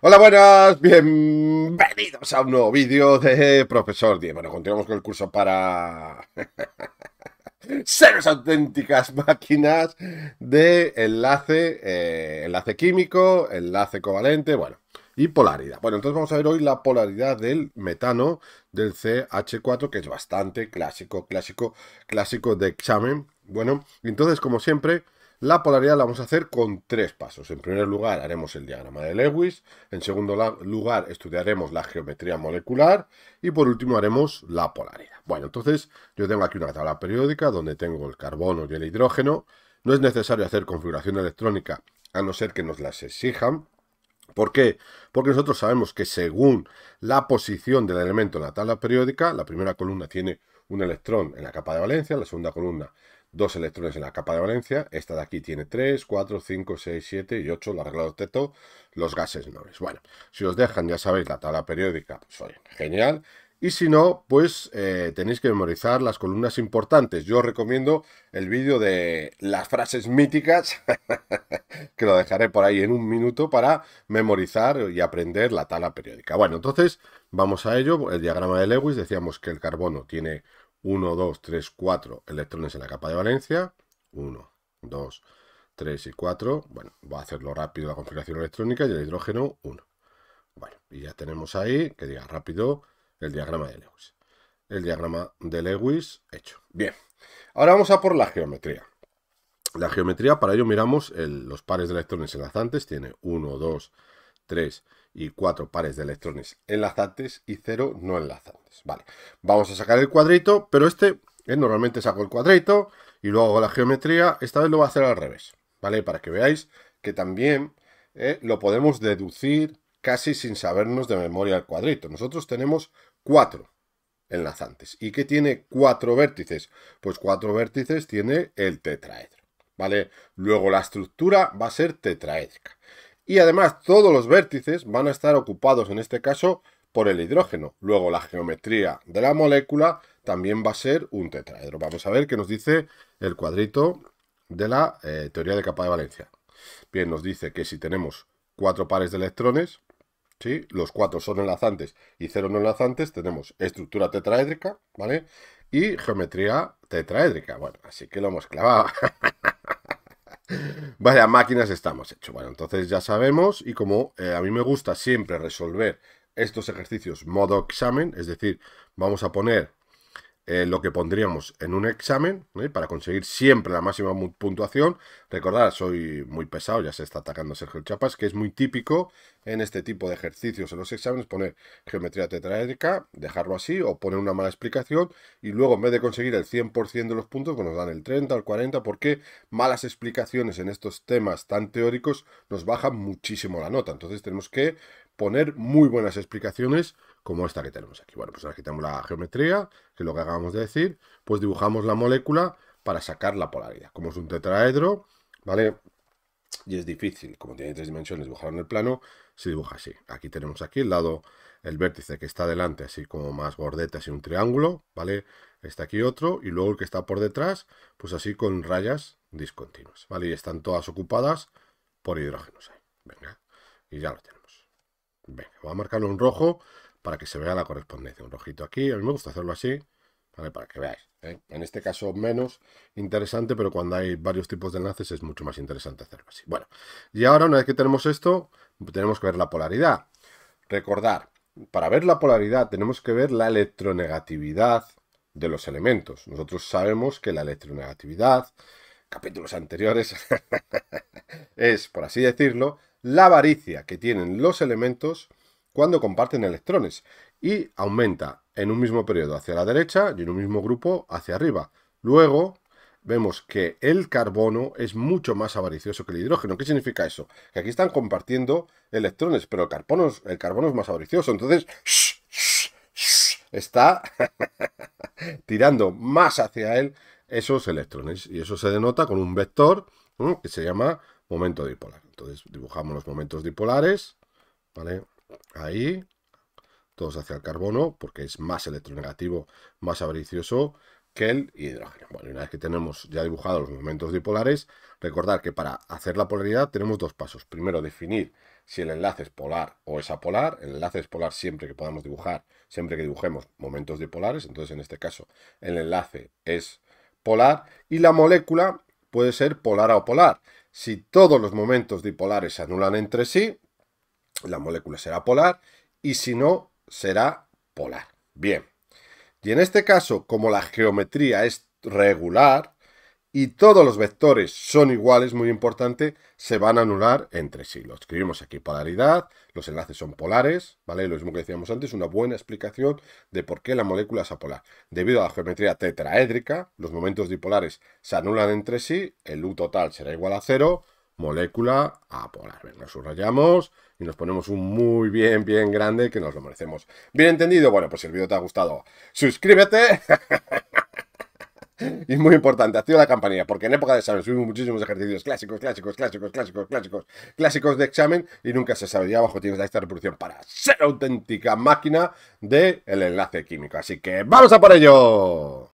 Hola, buenas, bienvenidos a un nuevo vídeo de Profesor die Bueno, continuamos con el curso para seres auténticas máquinas de enlace, eh, enlace químico, enlace covalente, bueno, y polaridad. Bueno, entonces vamos a ver hoy la polaridad del metano del CH4, que es bastante clásico, clásico, clásico de examen. Bueno, entonces, como siempre, la polaridad la vamos a hacer con tres pasos. En primer lugar haremos el diagrama de Lewis, en segundo lugar estudiaremos la geometría molecular y por último haremos la polaridad. Bueno, entonces yo tengo aquí una tabla periódica donde tengo el carbono y el hidrógeno. No es necesario hacer configuración electrónica a no ser que nos las exijan. ¿Por qué? Porque nosotros sabemos que según la posición del elemento en la tabla periódica, la primera columna tiene un electrón en la capa de valencia, la segunda columna dos electrones en la capa de valencia. Esta de aquí tiene 3, 4, 5, 6, 7 y 8, lo arreglado teto, los gases nobles. Bueno, si os dejan, ya sabéis, la tabla periódica, pues genial. Y si no, pues eh, tenéis que memorizar las columnas importantes. Yo recomiendo el vídeo de las frases míticas, que lo dejaré por ahí en un minuto para memorizar y aprender la tabla periódica. Bueno, entonces vamos a ello. El diagrama de Lewis, decíamos que el carbono tiene 1, 2, 3, 4 electrones en la capa de valencia. 1, 2, 3 y 4. Bueno, va a hacerlo rápido la configuración electrónica y el hidrógeno 1. Bueno, y ya tenemos ahí, que diga rápido, el diagrama de Lewis. El diagrama de Lewis hecho. Bien, ahora vamos a por la geometría. La geometría, para ello miramos los pares de electrones enlazantes. Tiene 1, 2, 3. 3 y 4 pares de electrones enlazantes y 0 no enlazantes. Vale, vamos a sacar el cuadrito, pero este, eh, normalmente saco el cuadrito y luego la geometría, esta vez lo voy a hacer al revés, ¿vale? Para que veáis que también eh, lo podemos deducir casi sin sabernos de memoria el cuadrito. Nosotros tenemos 4 enlazantes. ¿Y qué tiene 4 vértices? Pues 4 vértices tiene el tetraedro, ¿vale? Luego la estructura va a ser tetraédrica y además todos los vértices van a estar ocupados en este caso por el hidrógeno. Luego la geometría de la molécula también va a ser un tetraedro. Vamos a ver qué nos dice el cuadrito de la eh, teoría de capa de valencia. Bien, nos dice que si tenemos cuatro pares de electrones, ¿sí? los cuatro son enlazantes y cero no enlazantes, tenemos estructura tetraédrica ¿vale? y geometría tetraédrica. Bueno, así que lo hemos clavado. Vaya máquinas estamos hechos. Bueno, entonces ya sabemos y como eh, a mí me gusta siempre resolver estos ejercicios modo examen, es decir, vamos a poner eh, lo que pondríamos en un examen ¿eh? para conseguir siempre la máxima puntuación. Recordad, soy muy pesado, ya se está atacando Sergio Chapas, que es muy típico en este tipo de ejercicios en los exámenes poner geometría tetraédrica, dejarlo así o poner una mala explicación y luego en vez de conseguir el 100% de los puntos, que nos dan el 30 o el 40 porque malas explicaciones en estos temas tan teóricos nos bajan muchísimo la nota. Entonces tenemos que poner muy buenas explicaciones como esta que tenemos aquí. Bueno, pues ahora quitamos la geometría, que es lo que acabamos de decir, pues dibujamos la molécula para sacar la polaridad. Como es un tetraedro, ¿vale? Y es difícil, como tiene tres dimensiones, dibujar en el plano, se dibuja así. Aquí tenemos aquí el lado, el vértice que está delante, así como más gordeta, así un triángulo, ¿vale? Está aquí otro, y luego el que está por detrás, pues así con rayas discontinuas, ¿vale? Y están todas ocupadas por hidrógenos ahí. Venga, y ya lo tenemos. Venga, voy a marcarlo en rojo para que se vea la correspondencia. Un rojito aquí, a mí me gusta hacerlo así, para que veáis. ¿eh? En este caso menos interesante, pero cuando hay varios tipos de enlaces es mucho más interesante hacerlo así. Bueno, y ahora una vez que tenemos esto, tenemos que ver la polaridad. Recordar, para ver la polaridad tenemos que ver la electronegatividad de los elementos. Nosotros sabemos que la electronegatividad, capítulos anteriores, es, por así decirlo, la avaricia que tienen los elementos cuando comparten electrones y aumenta en un mismo periodo hacia la derecha y en un mismo grupo hacia arriba. Luego vemos que el carbono es mucho más avaricioso que el hidrógeno. ¿Qué significa eso? Que aquí están compartiendo electrones, pero el carbono es, el carbono es más avaricioso. Entonces, está tirando más hacia él esos electrones. Y eso se denota con un vector que se llama momento dipolar. Entonces dibujamos los momentos dipolares, ¿vale? Ahí, todos hacia el carbono, porque es más electronegativo, más avaricioso que el hidrógeno. Bueno, una vez que tenemos ya dibujados los momentos dipolares, recordar que para hacer la polaridad tenemos dos pasos. Primero, definir si el enlace es polar o es apolar. El enlace es polar siempre que podamos dibujar, siempre que dibujemos momentos dipolares. Entonces, en este caso, el enlace es polar y la molécula puede ser polar o polar. Si todos los momentos dipolares se anulan entre sí, la molécula será polar y si no, será polar. Bien. Y en este caso, como la geometría es regular y todos los vectores son iguales, muy importante, se van a anular entre sí. Lo escribimos aquí polaridad, los enlaces son polares, ¿vale? Lo mismo que decíamos antes, una buena explicación de por qué la molécula es apolar. Debido a la geometría tetraédrica, los momentos dipolares se anulan entre sí, el U total será igual a cero, molécula a polar. nos subrayamos y nos ponemos un muy bien, bien grande que nos lo merecemos. Bien entendido, bueno, pues si el vídeo te ha gustado, suscríbete. Y muy importante, activa la campanilla, porque en época de examen subimos muchísimos ejercicios clásicos, clásicos, clásicos, clásicos, clásicos, clásicos de examen y nunca se sabe. Y abajo tienes esta reproducción para ser auténtica máquina del el enlace químico. Así que vamos a por ello.